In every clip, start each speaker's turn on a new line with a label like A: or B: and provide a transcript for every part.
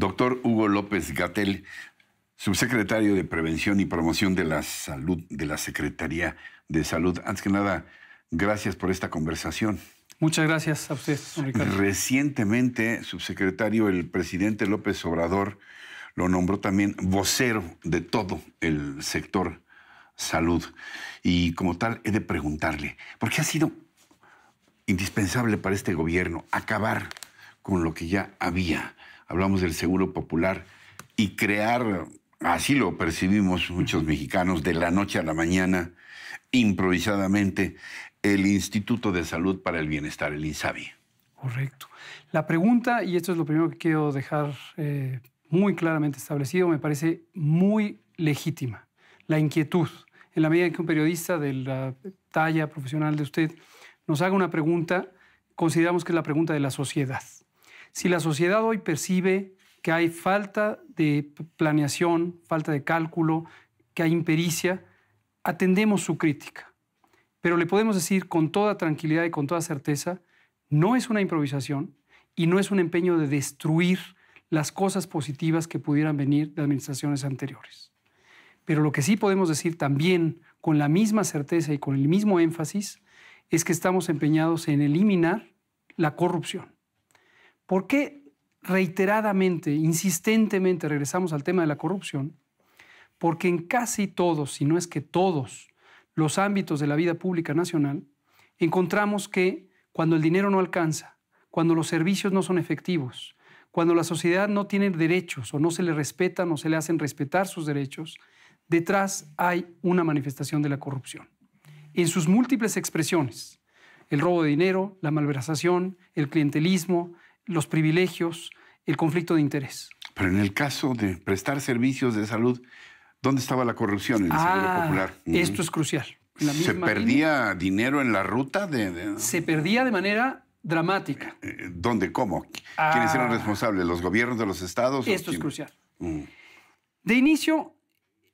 A: Doctor Hugo López Gatel, subsecretario de Prevención y Promoción de la Salud de la Secretaría de Salud. Antes que nada, gracias por esta conversación.
B: Muchas gracias a usted,
A: Recientemente, subsecretario, el presidente López Obrador lo nombró también vocero de todo el sector salud. Y como tal, he de preguntarle, ¿por qué ha sido indispensable para este gobierno acabar con lo que ya había? hablamos del seguro popular y crear, así lo percibimos muchos mexicanos, de la noche a la mañana, improvisadamente, el Instituto de Salud para el Bienestar, el INSABI.
B: Correcto. La pregunta, y esto es lo primero que quiero dejar eh, muy claramente establecido, me parece muy legítima, la inquietud. En la medida en que un periodista de la talla profesional de usted nos haga una pregunta, consideramos que es la pregunta de la sociedad. Si la sociedad hoy percibe que hay falta de planeación, falta de cálculo, que hay impericia, atendemos su crítica. Pero le podemos decir con toda tranquilidad y con toda certeza, no es una improvisación y no es un empeño de destruir las cosas positivas que pudieran venir de administraciones anteriores. Pero lo que sí podemos decir también con la misma certeza y con el mismo énfasis es que estamos empeñados en eliminar la corrupción. ¿Por qué reiteradamente, insistentemente regresamos al tema de la corrupción? Porque en casi todos, si no es que todos, los ámbitos de la vida pública nacional, encontramos que cuando el dinero no alcanza, cuando los servicios no son efectivos, cuando la sociedad no tiene derechos o no se le respetan o se le hacen respetar sus derechos, detrás hay una manifestación de la corrupción. En sus múltiples expresiones, el robo de dinero, la malversación, el clientelismo, los privilegios, el conflicto de interés.
A: Pero en el caso de prestar servicios de salud, ¿dónde estaba la corrupción en el ah, Popular? Esto es
B: crucial. ¿Se perdía
A: dinero en la ruta? De,
B: Se perdía de manera dramática. Eh,
A: eh, ¿Dónde? ¿Cómo? ¿Quiénes ah. eran responsables? ¿Los gobiernos de los estados? Esto es
B: crucial. Mm. De inicio,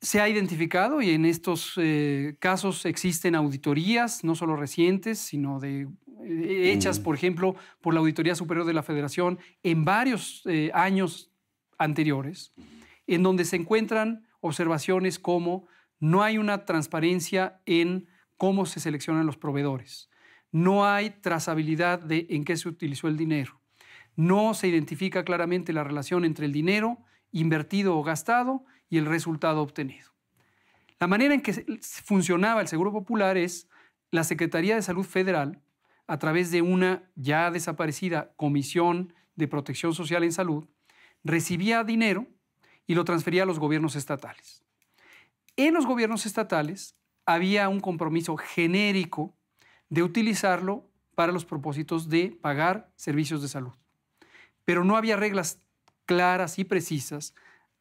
B: se ha identificado y en estos eh, casos existen auditorías, no solo recientes, sino eh, hechas, por ejemplo, por la Auditoría Superior de la Federación en varios eh, años anteriores, en donde se encuentran observaciones como no hay una transparencia en cómo se seleccionan los proveedores, no hay trazabilidad de en qué se utilizó el dinero, no se identifica claramente la relación entre el dinero invertido o gastado, y el resultado obtenido. La manera en que funcionaba el Seguro Popular es la Secretaría de Salud Federal, a través de una ya desaparecida Comisión de Protección Social en Salud, recibía dinero y lo transfería a los gobiernos estatales. En los gobiernos estatales había un compromiso genérico de utilizarlo para los propósitos de pagar servicios de salud. Pero no había reglas claras y precisas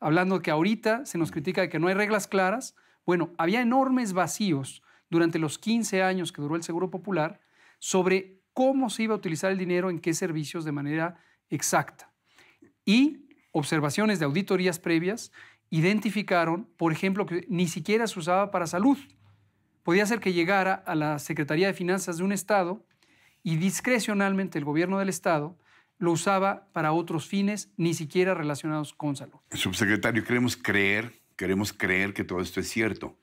B: hablando que ahorita se nos critica de que no hay reglas claras, bueno, había enormes vacíos durante los 15 años que duró el Seguro Popular sobre cómo se iba a utilizar el dinero en qué servicios de manera exacta. Y observaciones de auditorías previas identificaron, por ejemplo, que ni siquiera se usaba para salud. Podía ser que llegara a la Secretaría de Finanzas de un Estado y discrecionalmente el gobierno del Estado lo usaba para otros fines, ni siquiera relacionados con salud.
A: Subsecretario, queremos creer, queremos creer que todo esto es cierto.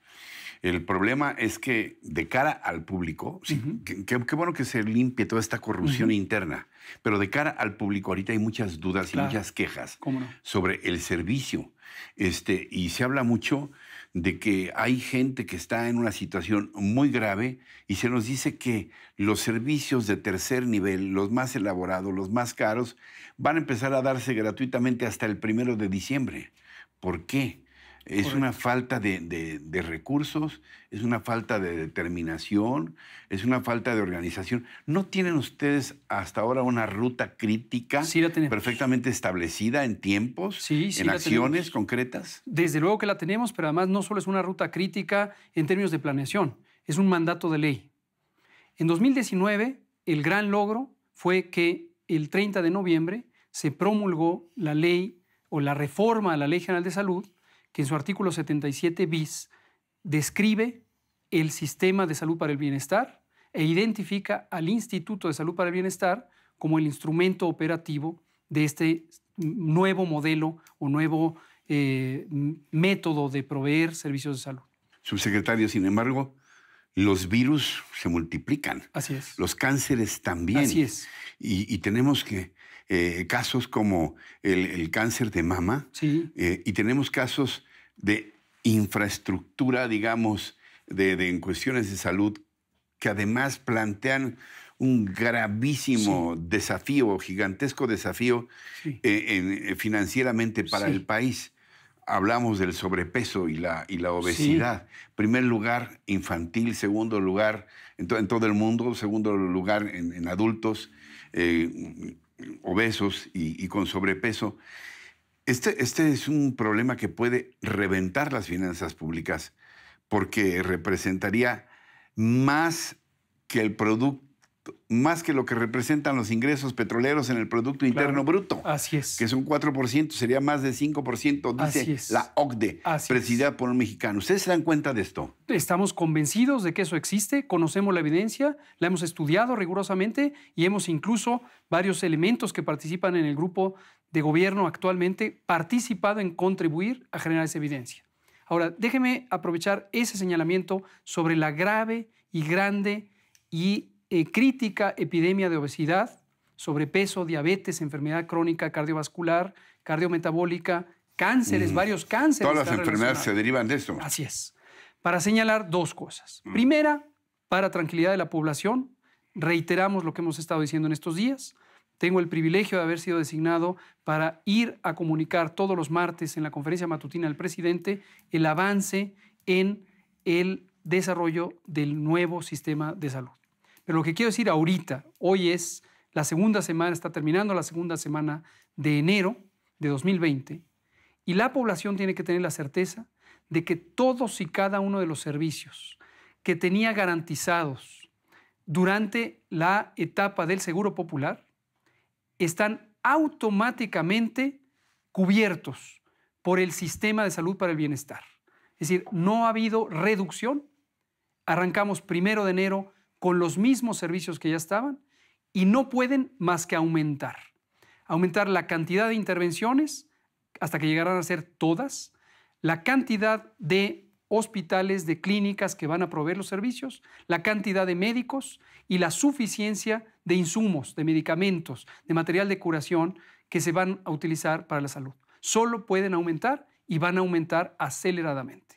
A: El problema es que de cara al público, sí, qué bueno que se limpie toda esta corrupción interna, pero de cara al público ahorita hay muchas dudas y muchas quejas sobre el servicio. Este, y se habla mucho de que hay gente que está en una situación muy grave y se nos dice que los servicios de tercer nivel, los más elaborados, los más caros, van a empezar a darse gratuitamente hasta el primero de diciembre. ¿Por qué? Es una falta de, recursos, es una falta de determinación, es una falta de organización. ¿No tienen ustedes hasta ahora una ruta crítica perfectamente establecida en tiempos, sí, sí, en acciones
B: concretas? Desde luego que la tenemos, pero además no solo es una ruta crítica en términos de planeación, es un mandato de ley. En 2019, el gran logro fue que el 30 de noviembre se promulgó la ley o la reforma a la Ley General de Salud que en su artículo 77 bis describe el sistema de salud para el bienestar e identifica al Instituto de Salud para el Bienestar como el instrumento operativo de este nuevo modelo o nuevo eh, método de proveer servicios de salud.
A: Subsecretario, sin embargo, los virus se multiplican. Así es. Los cánceres también. Así es. y tenemos que eh, casos como el, cáncer de mama eh, y tenemos casos de infraestructura, digamos, de, en cuestiones de salud que además plantean un gravísimo desafío, gigantesco desafío eh, financieramente para el país. Hablamos del sobrepeso y la, y la obesidad. Primer lugar, infantil, segundo lugar en, todo el mundo, segundo lugar en, adultos obesos y, con sobrepeso, este, este, es un problema que puede reventar las finanzas públicas porque representaría más que el producto más que lo que representan los ingresos petroleros en el Producto Interno Bruto. Así es. Que es un 4%, sería más de 5%, dice la OCDE, presidida por un mexicano. ¿Ustedes se dan cuenta de esto?
B: Estamos convencidos de que eso existe, conocemos la evidencia, la hemos estudiado rigurosamente y hemos incluso varios elementos que participan en el grupo de gobierno actualmente participado en contribuir a generar esa evidencia. Ahora, déjeme aprovechar ese señalamiento sobre la grave y grande y eh, crítica epidemia de obesidad, sobrepeso, diabetes, enfermedad crónica cardiovascular, cardiometabólica, cánceres, mm. varios cánceres. Todas las enfermedades se derivan de esto. Así es. Para señalar dos cosas. Mm. Primera, para tranquilidad de la población, reiteramos lo que hemos estado diciendo en estos días. Tengo el privilegio de haber sido designado para ir a comunicar todos los martes en la conferencia matutina al presidente el avance en el desarrollo del nuevo sistema de salud. Pero lo que quiero decir ahorita, hoy es la segunda semana, está terminando la segunda semana de enero de 2020, y la población tiene que tener la certeza de que todos y cada uno de los servicios que tenía garantizados durante la etapa del Seguro Popular están automáticamente cubiertos por el sistema de salud para el bienestar. Es decir, no ha habido reducción. Arrancamos primero de enero con los mismos servicios que ya estaban y no pueden más que aumentar. Aumentar la cantidad de intervenciones hasta que llegarán a ser todas, la cantidad de hospitales, de clínicas que van a proveer los servicios, la cantidad de médicos y la suficiencia de insumos, de medicamentos, de material de curación que se van a utilizar para la salud. Solo pueden aumentar y van a aumentar aceleradamente.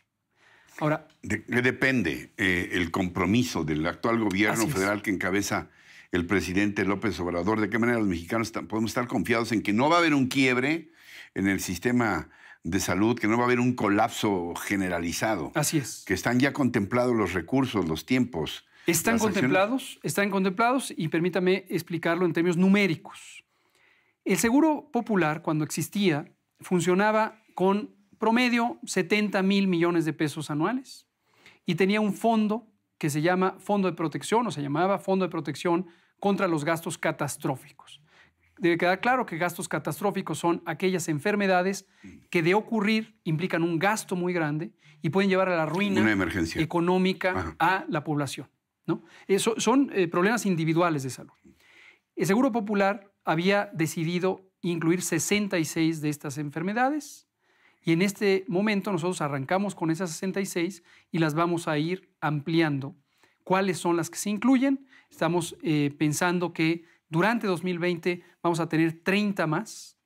B: Ahora.
A: De, depende eh, el compromiso del actual gobierno federal que encabeza el presidente López Obrador. ¿De qué manera los mexicanos podemos estar confiados en que no va a haber un quiebre en el sistema de salud, que no va a haber un colapso generalizado? Así es. Que están ya contemplados los recursos, los tiempos. Están contemplados,
B: están contemplados y permítame explicarlo en términos numéricos. El seguro popular, cuando existía, funcionaba con promedio 70 mil millones de pesos anuales y tenía un fondo que se llama Fondo de Protección o se llamaba Fondo de Protección contra los gastos catastróficos. Debe quedar claro que gastos catastróficos son aquellas enfermedades que de ocurrir implican un gasto muy grande y pueden llevar a la ruina económica a la población. ¿no? son eh, problemas individuales de salud. El Seguro Popular había decidido incluir 66 de estas enfermedades y en este momento nosotros arrancamos con esas 66 y las vamos a ir ampliando. ¿Cuáles son las que se incluyen? Estamos eh, pensando que durante 2020 vamos a tener 30 más,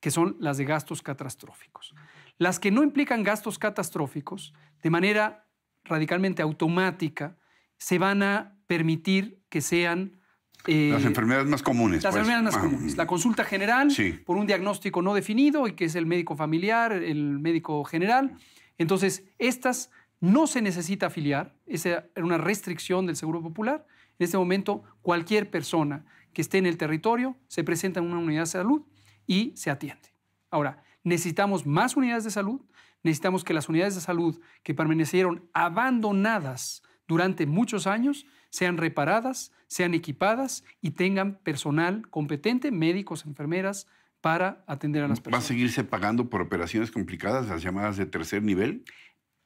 B: que son las de gastos catastróficos. Las que no implican gastos catastróficos, de manera radicalmente automática, se van a permitir que sean eh, las enfermedades más comunes. Las pues. enfermedades más comunes. La consulta general por un diagnóstico no definido y que es el médico familiar, el médico general. Entonces, estas no se necesita afiliar. Esa era una restricción del Seguro Popular. En este momento, cualquier persona que esté en el territorio se presenta en una unidad de salud y se atiende. Ahora, necesitamos más unidades de salud. Necesitamos que las unidades de salud que permanecieron abandonadas durante muchos años sean reparadas, sean equipadas y tengan personal competente, médicos, enfermeras, para atender a las personas. ¿Va
A: a seguirse pagando por operaciones complicadas, las llamadas de tercer nivel?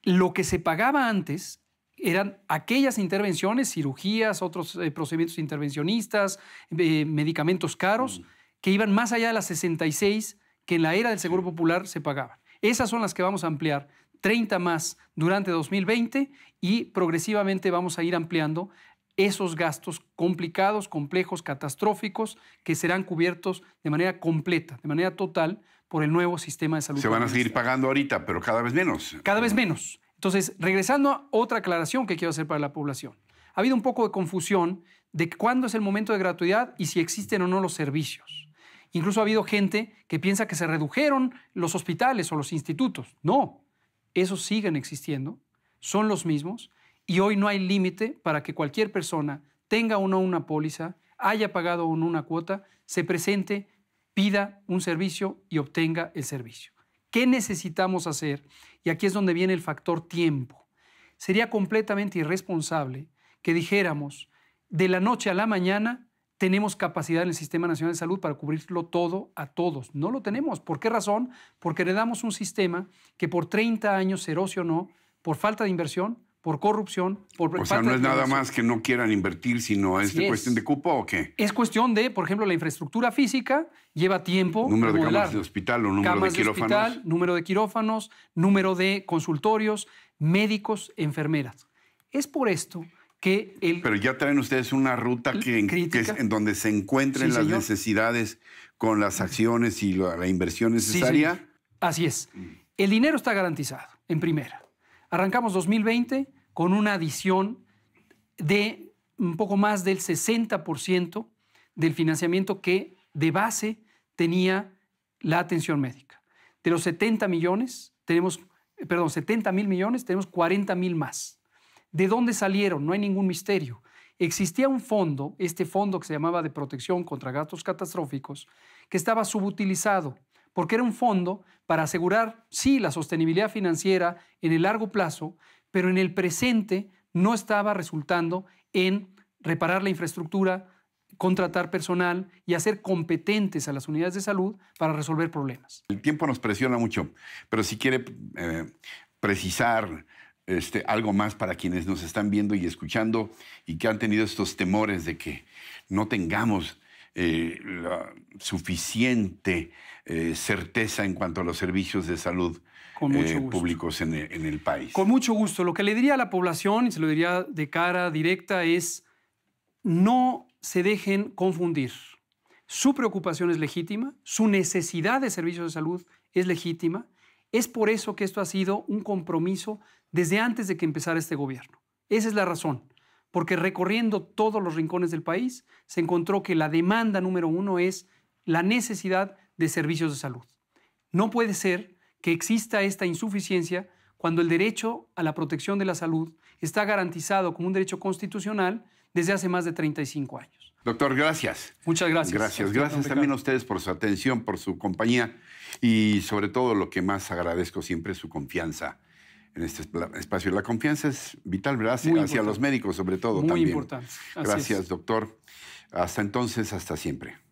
B: Lo que se pagaba antes eran aquellas intervenciones, cirugías, otros eh, procedimientos intervencionistas, eh, medicamentos caros, mm. que iban más allá de las 66 que en la era del Seguro Popular se pagaban. Esas son las que vamos a ampliar, 30 más durante 2020 y progresivamente vamos a ir ampliando esos gastos complicados, complejos, catastróficos, que serán cubiertos de manera completa, de manera total, por el nuevo sistema de salud. Se van a seguir
A: pagando ahorita, pero cada vez menos.
B: Cada vez menos. Entonces, regresando a otra aclaración que quiero hacer para la población. Ha habido un poco de confusión de cuándo es el momento de gratuidad y si existen o no los servicios. Incluso ha habido gente que piensa que se redujeron los hospitales o los institutos. No, esos siguen existiendo, son los mismos y hoy no hay límite para que cualquier persona tenga una póliza, haya pagado una cuota, se presente, pida un servicio y obtenga el servicio. ¿Qué necesitamos hacer? Y aquí es donde viene el factor tiempo. Sería completamente irresponsable que dijéramos, de la noche a la mañana tenemos capacidad en el Sistema Nacional de Salud para cubrirlo todo a todos. No lo tenemos. ¿Por qué razón? Porque heredamos un sistema que por 30 años o no, por falta de inversión, por corrupción, por... O sea, no es nada más
A: que no quieran invertir, sino es, cuestión de cupo o qué.
B: Es cuestión de, por ejemplo, la infraestructura física lleva tiempo. Número de camas de hospital o número de quirófanos. número de quirófanos, número de consultorios, médicos, enfermeras. Es por esto
A: que el... Pero ya traen ustedes una ruta que, en, donde se encuentren las necesidades con las acciones y la, inversión necesaria.
B: Así es. Mm. El dinero está garantizado, en primera. Arrancamos 2020 con una adición de un poco más del 60% del financiamiento que de base tenía la atención médica. De los 70 millones, tenemos, eh, perdón, 70 mil millones, tenemos 40 mil más. ¿De dónde salieron? No hay ningún misterio. Existía un fondo, este fondo que se llamaba de protección contra gastos catastróficos, que estaba subutilizado porque era un fondo para asegurar, sí, la sostenibilidad financiera en el largo plazo, pero en el presente no estaba resultando en reparar la infraestructura, contratar personal y hacer competentes a las unidades de salud para resolver problemas.
A: El tiempo nos presiona mucho, pero si quiere eh, precisar este, algo más para quienes nos están viendo y escuchando y que han tenido estos temores de que no tengamos eh, la suficiente eh, certeza en cuanto a los servicios de salud eh, públicos
B: e, en el, país. Con mucho gusto. Lo que le diría a la población, y se lo diría de cara directa, es no se dejen confundir. Su preocupación es legítima, su necesidad de servicios de salud es legítima. Es por eso que esto ha sido un compromiso desde antes de que empezara este gobierno. Esa es la razón porque recorriendo todos los rincones del país se encontró que la demanda número uno es la necesidad de servicios de salud. No puede ser que exista esta insuficiencia cuando el derecho a la protección de la salud está garantizado como un derecho constitucional desde hace más de 35 años.
A: Doctor, gracias.
B: Muchas gracias. Gracias. gracias
A: también a ustedes por su atención, por su compañía y sobre todo lo que más agradezco siempre es su confianza en este espacio. La confianza es vital, gracias hacia los médicos, sobre todo. Muy también. importante. Gracias, doctor. Hasta entonces, hasta siempre.